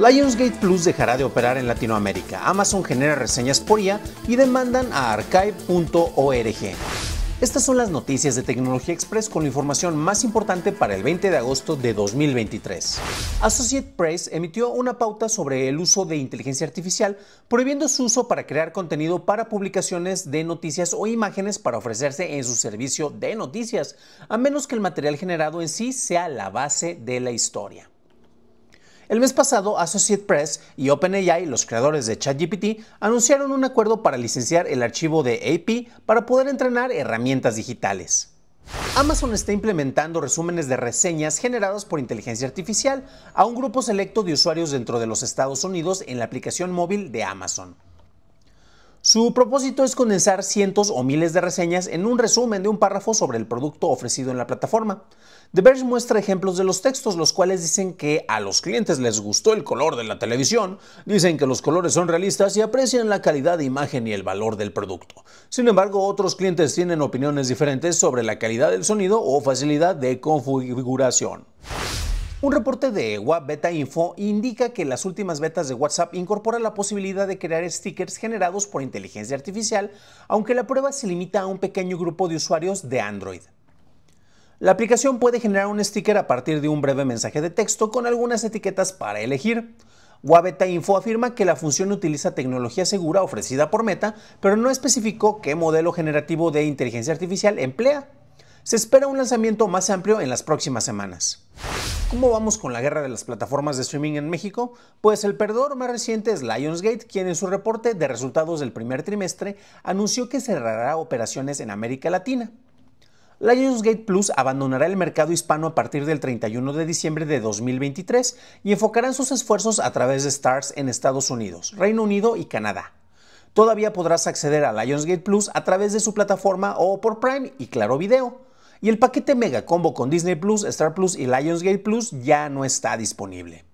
Lionsgate Plus dejará de operar en Latinoamérica. Amazon genera reseñas por IA y demandan a archive.org. Estas son las noticias de Tecnología Express con la información más importante para el 20 de agosto de 2023. Associate Press emitió una pauta sobre el uso de inteligencia artificial, prohibiendo su uso para crear contenido para publicaciones de noticias o imágenes para ofrecerse en su servicio de noticias, a menos que el material generado en sí sea la base de la historia. El mes pasado, Associate Press y OpenAI, los creadores de ChatGPT, anunciaron un acuerdo para licenciar el archivo de AP para poder entrenar herramientas digitales. Amazon está implementando resúmenes de reseñas generados por inteligencia artificial a un grupo selecto de usuarios dentro de los Estados Unidos en la aplicación móvil de Amazon. Su propósito es condensar cientos o miles de reseñas en un resumen de un párrafo sobre el producto ofrecido en la plataforma. The Verge muestra ejemplos de los textos, los cuales dicen que a los clientes les gustó el color de la televisión, dicen que los colores son realistas y aprecian la calidad de imagen y el valor del producto. Sin embargo, otros clientes tienen opiniones diferentes sobre la calidad del sonido o facilidad de configuración. Un reporte de Wabeta Info indica que las últimas betas de WhatsApp incorporan la posibilidad de crear stickers generados por inteligencia artificial, aunque la prueba se limita a un pequeño grupo de usuarios de Android. La aplicación puede generar un sticker a partir de un breve mensaje de texto con algunas etiquetas para elegir. Wabeta Info afirma que la función utiliza tecnología segura ofrecida por Meta, pero no especificó qué modelo generativo de inteligencia artificial emplea. Se espera un lanzamiento más amplio en las próximas semanas. ¿Cómo vamos con la guerra de las plataformas de streaming en México? Pues el perdedor más reciente es Lionsgate, quien en su reporte de resultados del primer trimestre anunció que cerrará operaciones en América Latina. Lionsgate Plus abandonará el mercado hispano a partir del 31 de diciembre de 2023 y enfocarán sus esfuerzos a través de Stars en Estados Unidos, Reino Unido y Canadá. Todavía podrás acceder a Lionsgate Plus a través de su plataforma o por Prime y Claro Video. Y el paquete mega combo con Disney Plus, Star Plus y Lionsgate Plus ya no está disponible.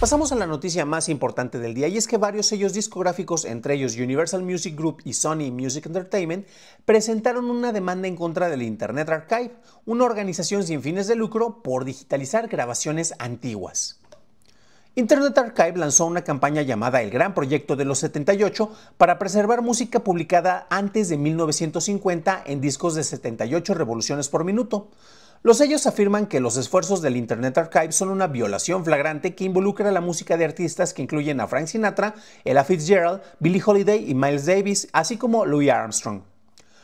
Pasamos a la noticia más importante del día y es que varios sellos discográficos, entre ellos Universal Music Group y Sony Music Entertainment, presentaron una demanda en contra del Internet Archive, una organización sin fines de lucro por digitalizar grabaciones antiguas. Internet Archive lanzó una campaña llamada El Gran Proyecto de los 78 para preservar música publicada antes de 1950 en discos de 78 revoluciones por minuto. Los sellos afirman que los esfuerzos del Internet Archive son una violación flagrante que involucra la música de artistas que incluyen a Frank Sinatra, Ella Fitzgerald, Billie Holiday y Miles Davis, así como Louis Armstrong.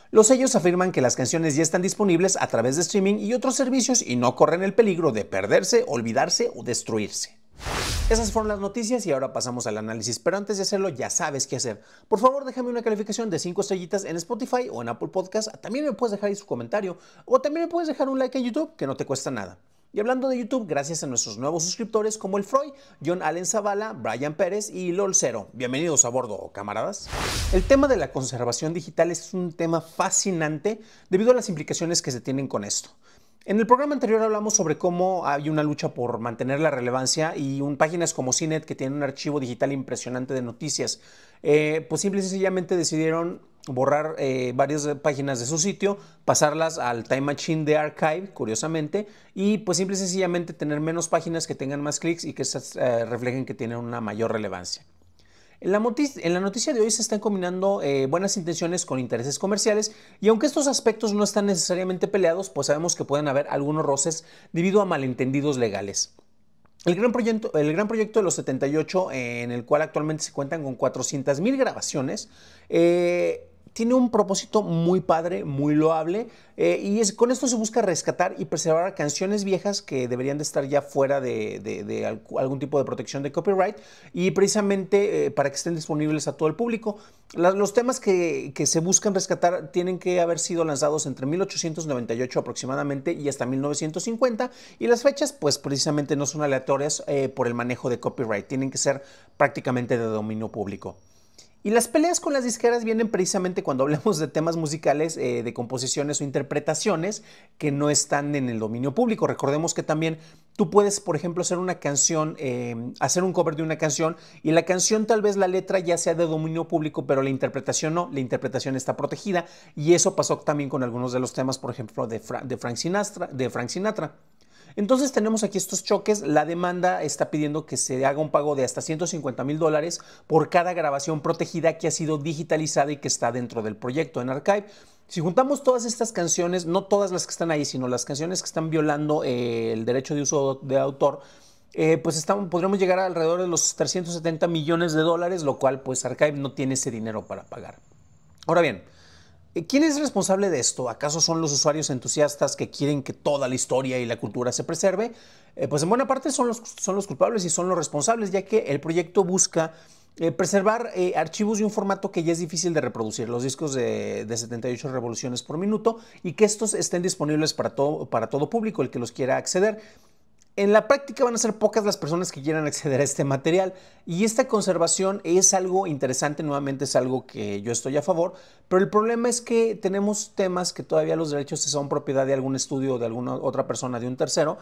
Los sellos afirman que las canciones ya están disponibles a través de streaming y otros servicios y no corren el peligro de perderse, olvidarse o destruirse. Esas fueron las noticias y ahora pasamos al análisis, pero antes de hacerlo ya sabes qué hacer. Por favor déjame una calificación de 5 estrellitas en Spotify o en Apple Podcast, también me puedes dejar ahí su comentario o también me puedes dejar un like en YouTube que no te cuesta nada. Y hablando de YouTube, gracias a nuestros nuevos suscriptores como el Freud, John Allen Zavala, Brian Pérez y lol Cero. Bienvenidos a bordo, camaradas. El tema de la conservación digital es un tema fascinante debido a las implicaciones que se tienen con esto. En el programa anterior hablamos sobre cómo hay una lucha por mantener la relevancia y un, páginas como CINET, que tiene un archivo digital impresionante de noticias, eh, pues simple y sencillamente decidieron borrar eh, varias páginas de su sitio, pasarlas al Time Machine de Archive, curiosamente, y pues simple y sencillamente tener menos páginas que tengan más clics y que esas, eh, reflejen que tienen una mayor relevancia. En la, noticia, de hoy se están combinando eh, buenas intenciones con intereses comerciales y aunque estos aspectos no están necesariamente peleados, pues sabemos que pueden haber algunos roces debido a malentendidos legales. El gran, proyecto, el gran proyecto de los 78, en el cual actualmente se cuentan con 400.000 grabaciones, eh, tiene un propósito muy padre, muy loable, eh, y con esto se busca rescatar y preservar canciones viejas que deberían de estar ya fuera de, algún tipo de protección de copyright, y precisamente eh, para que estén disponibles a todo el público. los temas que, se buscan rescatar tienen que haber sido lanzados entre 1898 aproximadamente y hasta 1950, y las fechas pues precisamente no son aleatorias eh, por el manejo de copyright, tienen que ser prácticamente de dominio público. Y las peleas con las disqueras vienen precisamente cuando hablamos de temas musicales, eh, de composiciones o interpretaciones que no están en el dominio público. Recordemos que también tú puedes, por ejemplo, hacer una canción, eh, hacer un cover de una canción y la canción tal vez la letra ya sea de dominio público, pero la interpretación no, la interpretación está protegida y eso pasó también con algunos de los temas, por ejemplo, de, Frank De Frank Sinatra. Entonces tenemos aquí estos choques. La demanda está pidiendo que se haga un pago de hasta 150 mil dólares por cada grabación protegida que ha sido digitalizada y que está dentro del proyecto en Archive. Si juntamos todas estas canciones, no todas las que están ahí, sino las canciones que están violando eh, el derecho de uso de autor, eh, pues estamos, podremos llegar alrededor de los 370 millones de dólares, lo cual pues Archive no tiene ese dinero para pagar. Ahora bien, eh, ¿Quién es responsable de esto? ¿Acaso son los usuarios entusiastas que quieren que toda la historia y la cultura se preserve? Eh, pues en buena parte son los, son los culpables y son los responsables, ya que el proyecto busca eh, preservar archivos de un formato que ya es difícil de reproducir, los discos de, 78 revoluciones por minuto, y que estos estén disponibles para, para todo público, el que los quiera acceder. En la práctica van a ser pocas las personas que quieran acceder a este material y esta conservación es algo interesante, nuevamente es algo que yo estoy a favor, pero el problema es que tenemos temas que todavía los derechos son propiedad de algún estudio o de alguna otra persona, de un tercero,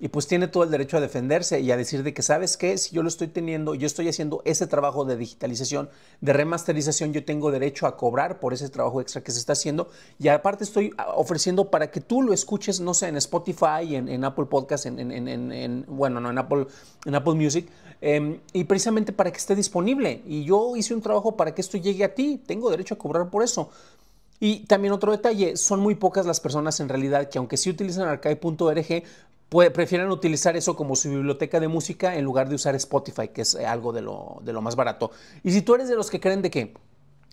y pues tiene todo el derecho a defenderse y a decir de que, ¿sabes qué? Si yo lo estoy teniendo, yo estoy haciendo ese trabajo de digitalización, de remasterización, yo tengo derecho a cobrar por ese trabajo extra que se está haciendo. Y aparte estoy ah, ofreciendo para que tú lo escuches, no sé, en Spotify, en, Apple Podcast, en, bueno, en Apple, en Apple Music, em, y precisamente para que esté disponible. Y yo hice un trabajo para que esto llegue a ti, tengo derecho a cobrar por eso. Y también otro detalle, son muy pocas las personas en realidad que aunque sí utilizan archive.org, prefieren utilizar eso como su biblioteca de música en lugar de usar Spotify, que es eh, algo de lo, de lo más barato. Y si tú eres de los que creen de que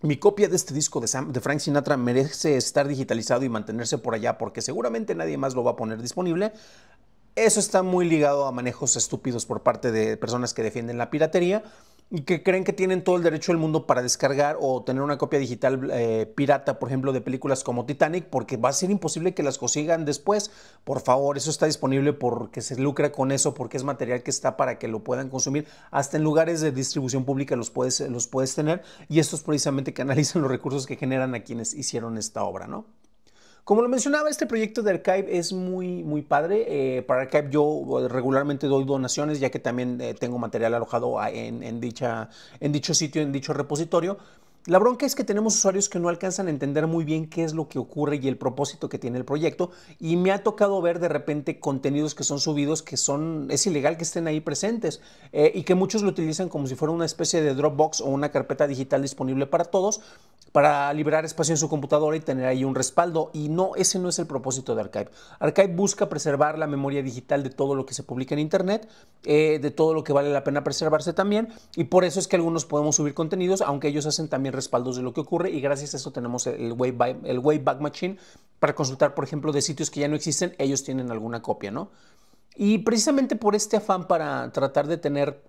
mi copia de este disco de, de, Frank Sinatra merece estar digitalizado y mantenerse por allá porque seguramente nadie más lo va a poner disponible. Eso está muy ligado a manejos estúpidos por parte de personas que defienden la piratería y que creen que tienen todo el derecho del mundo para descargar o tener una copia digital eh, pirata, por ejemplo, de películas como Titanic, porque va a ser imposible que las consigan después. Por favor, eso está disponible porque se lucra con eso, porque es material que está para que lo puedan consumir. Hasta en lugares de distribución pública los puedes, los puedes tener y esto es precisamente que analizan los recursos que generan a quienes hicieron esta obra, ¿no? Como lo mencionaba, este proyecto de Archive es muy, muy padre. Eh, para Archive yo eh, regularmente doy donaciones, ya que también eh, tengo material alojado en, dicha, en dicho sitio, en dicho repositorio. La bronca es que tenemos usuarios que no alcanzan a entender muy bien qué es lo que ocurre y el propósito que tiene el proyecto y me ha tocado ver de repente contenidos que son subidos que son es ilegal que estén ahí presentes eh, y que muchos lo utilizan como si fuera una especie de Dropbox o una carpeta digital disponible para todos para liberar espacio en su computadora y tener ahí un respaldo y no ese no es el propósito de Archive. Archive busca preservar la memoria digital de todo lo que se publica en internet, eh, de todo lo que vale la pena preservarse también y por eso es que algunos podemos subir contenidos aunque ellos hacen también respaldos de lo que ocurre y gracias a eso tenemos el Wayback, el Machine para consultar, por ejemplo, de sitios que ya no existen, ellos tienen alguna copia, ¿no? Y precisamente por este afán para tratar de tener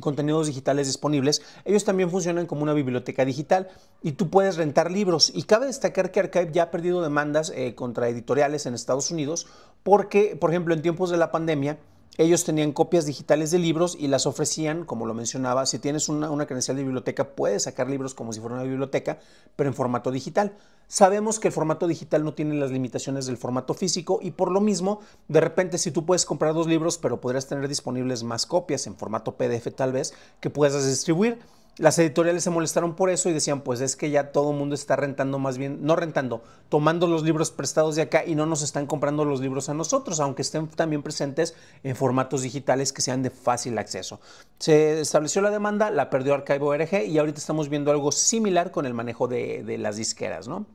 contenidos digitales disponibles, ellos también funcionan como una biblioteca digital y tú puedes rentar libros. Y cabe destacar que Archive ya ha perdido demandas eh, contra editoriales en Estados Unidos porque, por ejemplo, en tiempos de la pandemia, ellos tenían copias digitales de libros y las ofrecían, como lo mencionaba, si tienes una, credencial de biblioteca, puedes sacar libros como si fuera una biblioteca, pero en formato digital. Sabemos que el formato digital no tiene las limitaciones del formato físico y por lo mismo, de repente si tú puedes comprar dos libros, pero podrías tener disponibles más copias en formato PDF tal vez que puedas distribuir. Las editoriales se molestaron por eso y decían, pues es que ya todo el mundo está rentando más bien, no rentando, tomando los libros prestados de acá y no nos están comprando los libros a nosotros, aunque estén también presentes en formatos digitales que sean de fácil acceso. Se estableció la demanda, la perdió RG y ahorita estamos viendo algo similar con el manejo de las disqueras, ¿no?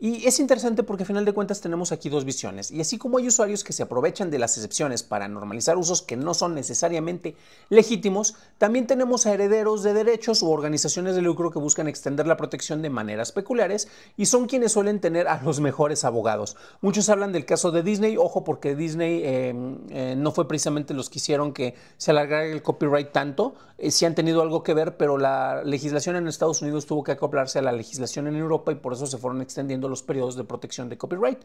Y es interesante porque a final de cuentas tenemos aquí dos visiones. Y así como hay usuarios que se aprovechan de las excepciones para normalizar usos que no son necesariamente legítimos, también tenemos a herederos de derechos u organizaciones de lucro que buscan extender la protección de maneras peculiares y son quienes suelen tener a los mejores abogados. Muchos hablan del caso de Disney, ojo porque Disney eh, eh, no fue precisamente los que hicieron que se alargara el copyright tanto, si eh, sí han tenido algo que ver, pero la legislación en Estados Unidos tuvo que acoplarse a la legislación en Europa y por eso se fueron extendiendo los periodos de protección de copyright.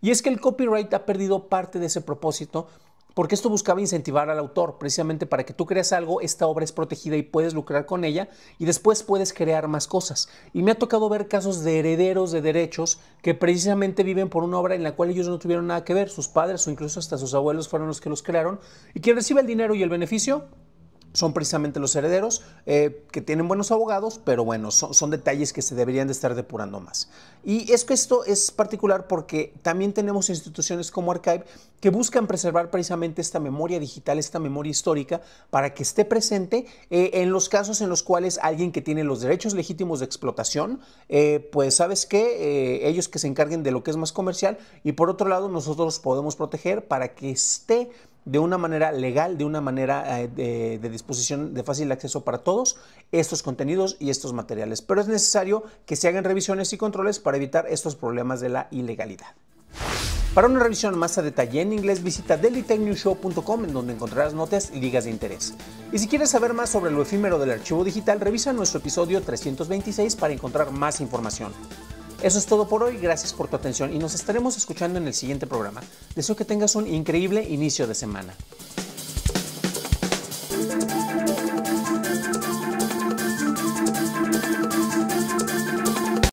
Y es que el copyright ha perdido parte de ese propósito porque esto buscaba incentivar al autor, precisamente para que tú creas algo, esta obra es protegida y puedes lucrar con ella y después puedes crear más cosas. Y me ha tocado ver casos de herederos de derechos que precisamente viven por una obra en la cual ellos no tuvieron nada que ver, sus padres o incluso hasta sus abuelos fueron los que los crearon y quien recibe el dinero y el beneficio son precisamente los herederos eh, que tienen buenos abogados, pero bueno, son, detalles que se deberían de estar depurando más. Y es que esto es particular porque también tenemos instituciones como Archive que buscan preservar precisamente esta memoria digital, esta memoria histórica, para que esté presente eh, en los casos en los cuales alguien que tiene los derechos legítimos de explotación, eh, pues sabes que ellos que se encarguen de lo que es más comercial y por otro lado nosotros podemos proteger para que esté de una manera legal, de una manera eh, de, de, disposición de fácil acceso para todos estos contenidos y estos materiales. Pero es necesario que se hagan revisiones y controles para evitar estos problemas de la ilegalidad. Para una revisión más a detalle en inglés, visita dailytechnewshow.com en donde encontrarás notas y ligas de interés. Y si quieres saber más sobre lo efímero del archivo digital, revisa nuestro episodio 326 para encontrar más información. Eso es todo por hoy, gracias por tu atención y nos estaremos escuchando en el siguiente programa. Deseo que tengas un increíble inicio de semana.